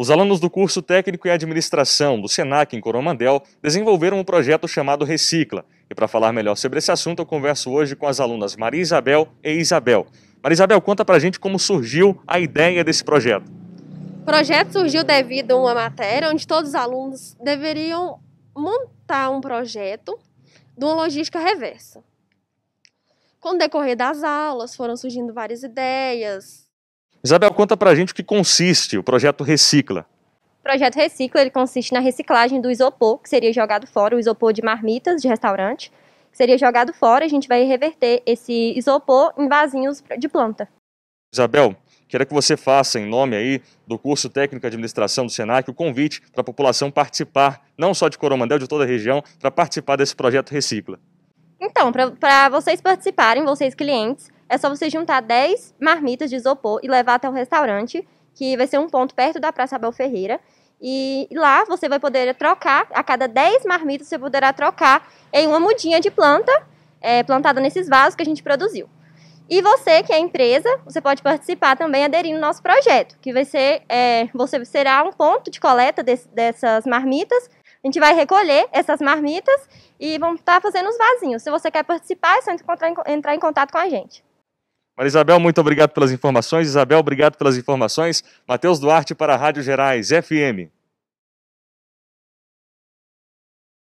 Os alunos do curso técnico e administração do SENAC em Coromandel desenvolveram um projeto chamado Recicla. E para falar melhor sobre esse assunto, eu converso hoje com as alunas Maria Isabel e Isabel. Maria Isabel, conta para a gente como surgiu a ideia desse projeto. O projeto surgiu devido a uma matéria onde todos os alunos deveriam montar um projeto de uma logística reversa. Com o decorrer das aulas, foram surgindo várias ideias, Isabel, conta pra gente o que consiste o projeto Recicla. O projeto Recicla ele consiste na reciclagem do isopor, que seria jogado fora, o isopor de marmitas de restaurante, que seria jogado fora, a gente vai reverter esse isopor em vasinhos de planta. Isabel, quero que você faça, em nome aí do curso técnico de administração do SENAC, o convite para a população participar, não só de Coromandel, de toda a região, para participar desse projeto Recicla. Então, para vocês participarem, vocês clientes, é só você juntar 10 marmitas de isopor e levar até o restaurante, que vai ser um ponto perto da Praça Abel Ferreira. E lá você vai poder trocar, a cada 10 marmitas você poderá trocar em uma mudinha de planta, é, plantada nesses vasos que a gente produziu. E você, que é empresa, você pode participar também aderindo ao nosso projeto, que vai ser, é, você será um ponto de coleta dessas marmitas. A gente vai recolher essas marmitas e vamos estar tá fazendo os vasinhos. Se você quer participar, é só entrar em, entrar em contato com a gente. Maria Isabel, muito obrigado pelas informações. Isabel, obrigado pelas informações. Matheus Duarte para a Rádio Gerais FM.